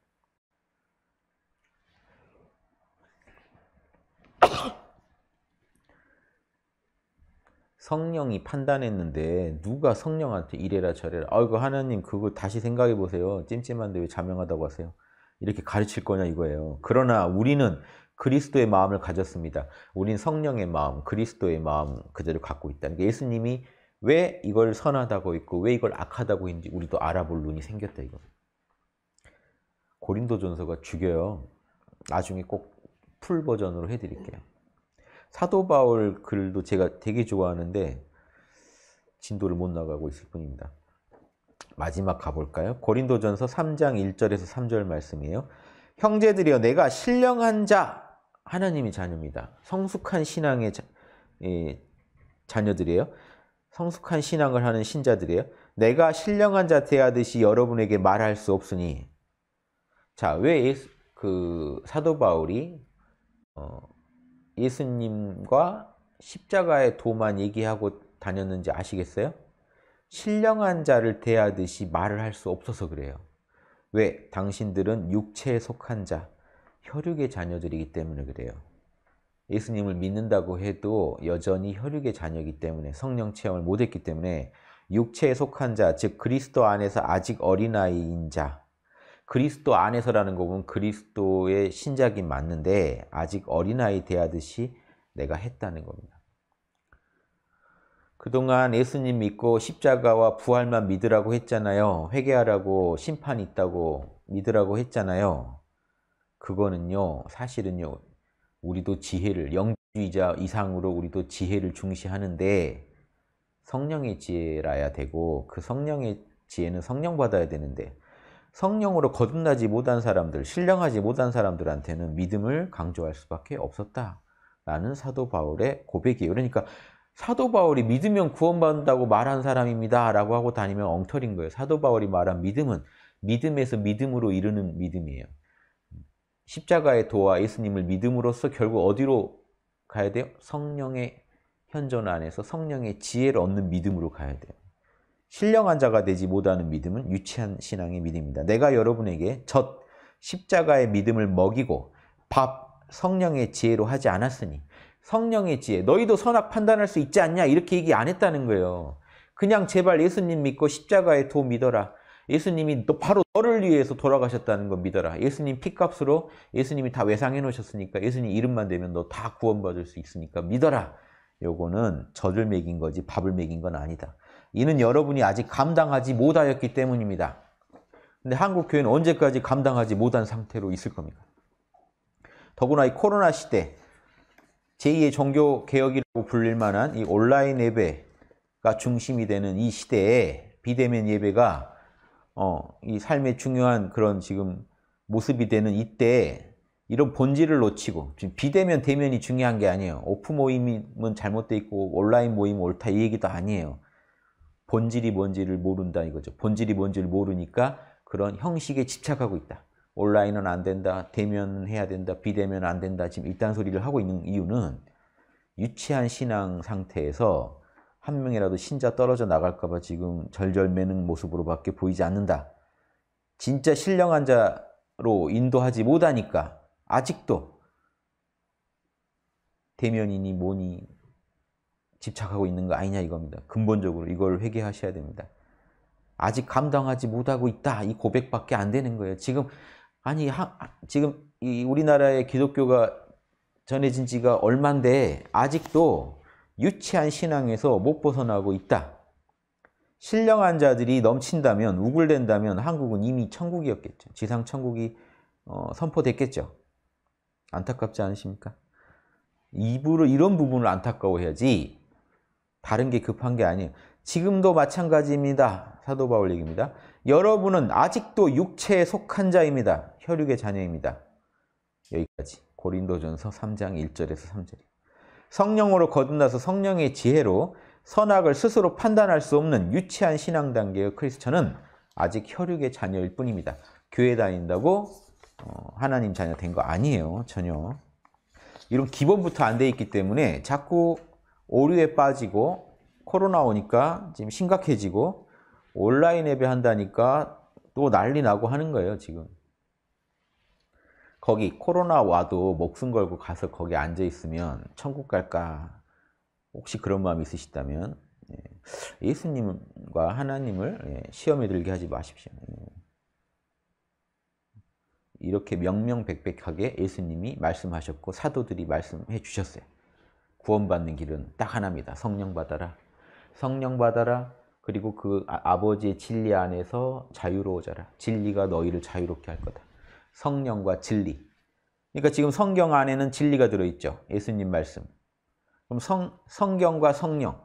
성령이 판단했는데 누가 성령한테 이래라 저래라 아이고 하나님 그거 다시 생각해 보세요 찜찜한데 왜 자명하다고 하세요 이렇게 가르칠 거냐 이거예요 그러나 우리는 그리스도의 마음을 가졌습니다. 우린 성령의 마음, 그리스도의 마음 그대로 갖고 있다는 게 예수님이 왜 이걸 선하다고 있고 왜 이걸 악하다고 했는지 우리도 알아볼 눈이 생겼다 이거. 고린도전서가 죽여요. 나중에 꼭 풀 버전으로 해드릴게요. 사도 바울 글도 제가 되게 좋아하는데 진도를 못 나가고 있을 뿐입니다. 마지막 가볼까요? 고린도전서 3장 1절에서 3절 말씀이에요. 형제들이여 내가 신령한 자 하나님의 자녀입니다. 성숙한 신앙의 자, 예, 자녀들이에요. 성숙한 신앙을 하는 신자들이에요. 내가 신령한 자 대하듯이 여러분에게 말할 수 없으니 자, 왜 그 사도 바울이 어, 예수님과 십자가의 도만 얘기하고 다녔는지 아시겠어요? 신령한 자를 대하듯이 말을 할 수 없어서 그래요. 왜? 당신들은 육체에 속한 자, 혈육의 자녀들이기 때문에 그래요. 예수님을 믿는다고 해도 여전히 혈육의 자녀이기 때문에 성령 체험을 못했기 때문에 육체에 속한 자, 즉 그리스도 안에서 아직 어린아이인 자, 그리스도 안에서라는 거은 그리스도의 신작이 맞는데 아직 어린아이 대하듯이 내가 했다는 겁니다. 그동안 예수님 믿고 십자가와 부활만 믿으라고 했잖아요. 회개하라고 심판 있다고 믿으라고 했잖아요. 그거는요 사실은요 우리도 지혜를 영주의자 이상으로 우리도 지혜를 중시하는데 성령의 지혜라야 되고 그 성령의 지혜는 성령 받아야 되는데 성령으로 거듭나지 못한 사람들, 신령하지 못한 사람들한테는 믿음을 강조할 수밖에 없었다라는 사도 바울의 고백이에요. 그러니까 사도 바울이 믿으면 구원받는다고 말한 사람입니다라고 하고 다니면 엉터리인 거예요. 사도 바울이 말한 믿음은 믿음에서 믿음으로 이르는 믿음이에요. 십자가의 도와 예수님을 믿음으로써 결국 어디로 가야 돼요? 성령의 현존 안에서 성령의 지혜를 얻는 믿음으로 가야 돼요. 신령한 자가 되지 못하는 믿음은 유치한 신앙의 믿음입니다. 내가 여러분에게 젖 십자가의 믿음을 먹이고 밥 성령의 지혜로 하지 않았으니 성령의 지혜 너희도 선악 판단할 수 있지 않냐 이렇게 얘기 안 했다는 거예요. 그냥 제발 예수님 믿고 십자가의 도 믿어라. 예수님이 너 바로 너를 위해서 돌아가셨다는 걸 믿어라. 예수님 피값으로 예수님이 다 외상해 놓으셨으니까 예수님 이름만 되면 너 다 구원받을 수 있으니까 믿어라. 요거는 젖을 먹인 거지 밥을 먹인 건 아니다. 이는 여러분이 아직 감당하지 못하였기 때문입니다. 근데 한국 교회는 언제까지 감당하지 못한 상태로 있을 겁니까? 더구나 이 코로나 시대 제2의 종교 개혁이라고 불릴 만한 이 온라인 예배가 중심이 되는 이 시대에 비대면 예배가 어, 이 삶의 중요한 그런 지금 모습이 되는 이때 이런 본질을 놓치고 지금 비대면 대면이 중요한 게 아니에요. 오프 모임은 잘못돼 있고 온라인 모임 옳다 이 얘기도 아니에요. 본질이 뭔지를 모른다 이거죠. 본질이 뭔지를 모르니까 그런 형식에 집착하고 있다. 온라인은 안 된다. 대면 해야 된다. 비대면안 된다. 지금 일단 소리를 하고 있는 이유는 유치한 신앙 상태에서 한 명이라도 신자 떨어져 나갈까봐 지금 절절매는 모습으로밖에 보이지 않는다. 진짜 신령한 자로 인도하지 못하니까 아직도 대면이니 뭐니 집착하고 있는 거 아니냐 이겁니다. 근본적으로 이걸 회개하셔야 됩니다. 아직 감당하지 못하고 있다. 이 고백밖에 안 되는 거예요. 지금 아니 하, 지금 이 우리나라의 기독교가 전해진 지가 얼만데 아직도 유치한 신앙에서 못 벗어나고 있다. 신령한 자들이 넘친다면 우글댄다면 한국은 이미 천국이었겠죠. 지상 천국이 어, 선포됐겠죠. 안타깝지 않으십니까? 입으로 이런 부분을 안타까워해야지 다른 게 급한 게 아니에요. 지금도 마찬가지입니다. 사도 바울 얘기입니다. 여러분은 아직도 육체에 속한 자입니다. 혈육의 자녀입니다. 여기까지 고린도전서 3장 1절에서 3절. 성령으로 거듭나서 성령의 지혜로 선악을 스스로 판단할 수 없는 유치한 신앙 단계의 크리스천은 아직 혈육의 자녀일 뿐입니다. 교회 다닌다고 어, 하나님 자녀 된 거 아니에요. 전혀. 이런 기본부터 안 돼 있기 때문에 자꾸 오류에 빠지고 코로나 오니까 지금 심각해지고 온라인 예배 한다니까 또 난리 나고 하는 거예요, 지금. 거기 코로나 와도 목숨 걸고 가서 거기 앉아 있으면 천국 갈까 혹시 그런 마음이 있으시다면 예, 예수님과 하나님을 예, 시험에 들게 하지 마십시오. 예. 이렇게 명명백백하게 예수님이 말씀하셨고 사도들이 말씀해 주셨어요. 구원받는 길은 딱 하나입니다. 성령 받아라. 성령 받아라. 그리고 그 아, 아버지의 진리 안에서 자유로워져라. 진리가 너희를 자유롭게 할 거다. 성령과 진리. 그러니까 지금 성경 안에는 진리가 들어있죠. 예수님 말씀. 그럼 성, 성경과 성령,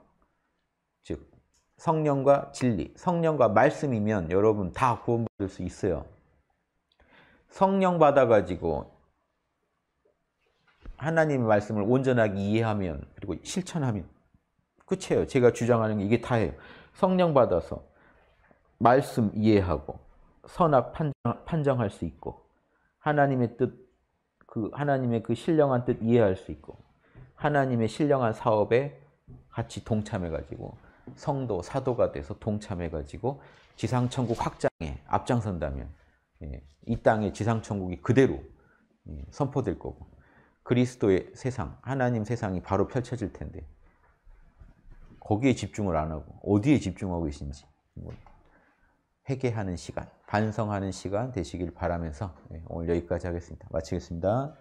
즉 성령과 진리, 성령과 말씀이면 여러분 다 구원받을 수 있어요. 성령 받아가지고 하나님의 말씀을 온전하게 이해하면 그리고 실천하면 끝이에요. 제가 주장하는 게 이게 다예요. 성령 받아서 말씀 이해하고 선악 판정, 판정할 수 있고 하나님의 뜻, 그 하나님의 그 신령한 뜻 이해할 수 있고 하나님의 신령한 사업에 같이 동참해가지고 성도, 사도가 돼서 동참해가지고 지상천국 확장에 앞장선다면 예, 이땅에 지상천국이 그대로 예, 선포될 거고 그리스도의 세상, 하나님 세상이 바로 펼쳐질 텐데 거기에 집중을 안 하고 어디에 집중하고 계신지 뭐 회개하는 시간, 반성하는 시간 되시길 바라면서 네, 오늘 여기까지 하겠습니다. 마치겠습니다.